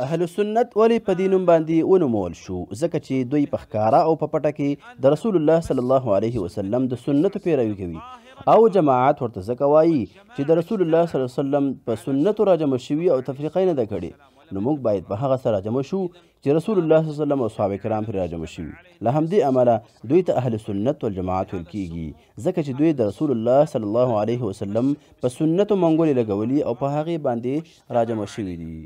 اهل سنت ولی په دې نوم باندې ونومول شو ځکه چې دوی په ښکاره او په پټه کې د رسول الله صلی الله علیه وسلم د سنتو پیروي کوي او جماعت ورته ځکه وایي چې د رسول الله صلی الله علیه وسلم په سنتو راجمع شوي او تفریقه نه ده کړې نو موږ باید په هغه سره راجمع شو چې رسول الله صلی الله علیه وسلم او صحابه کرام پرې راجمع شوي له همدې امله دوی ته اهل سنت والجماعت ویل کیږي ځکه چې دوی د رسول الله صلی الله علیه وسلم په سنتو منګولې لګولي او په هغې باندې راجمع شوي دي